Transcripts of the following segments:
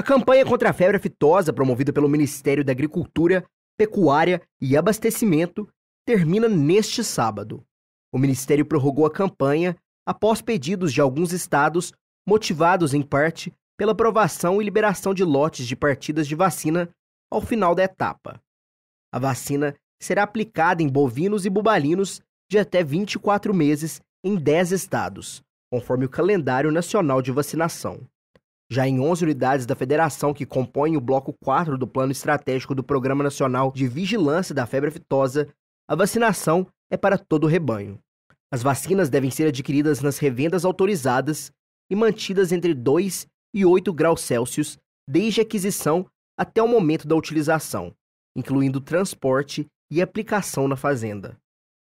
A campanha contra a febre aftosa, promovida pelo Ministério da Agricultura, Pecuária e Abastecimento, termina neste sábado. O Ministério prorrogou a campanha após pedidos de alguns estados, motivados em parte pela aprovação e liberação de lotes de partidas de vacina ao final da etapa. A vacina será aplicada em bovinos e bubalinos de até 24 meses em 10 estados, conforme o calendário nacional de vacinação. Já em 11 unidades da federação que compõem o bloco 4 do Plano Estratégico do Programa Nacional de Vigilância da Febre Aftosa, a vacinação é para todo o rebanho. As vacinas devem ser adquiridas nas revendas autorizadas e mantidas entre 2 e 8 graus Celsius desde a aquisição até o momento da utilização, incluindo transporte e aplicação na fazenda.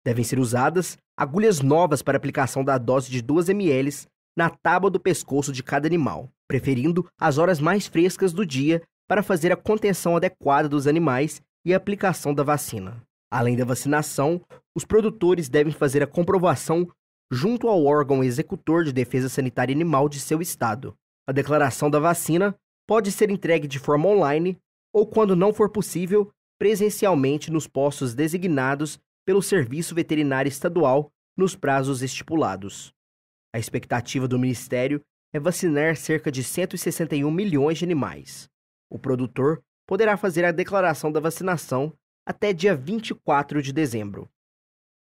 Devem ser usadas agulhas novas para aplicação da dose de 2 ml na tábua do pescoço de cada animal, preferindo as horas mais frescas do dia para fazer a contenção adequada dos animais e a aplicação da vacina. Além da vacinação, os produtores devem fazer a comprovação junto ao órgão executor de defesa sanitária animal de seu estado. A declaração da vacina pode ser entregue de forma online ou, quando não for possível, presencialmente nos postos designados pelo Serviço Veterinário Estadual nos prazos estipulados. A expectativa do Ministério é vacinar cerca de 161 milhões de animais. O produtor poderá fazer a declaração da vacinação até dia 24 de dezembro.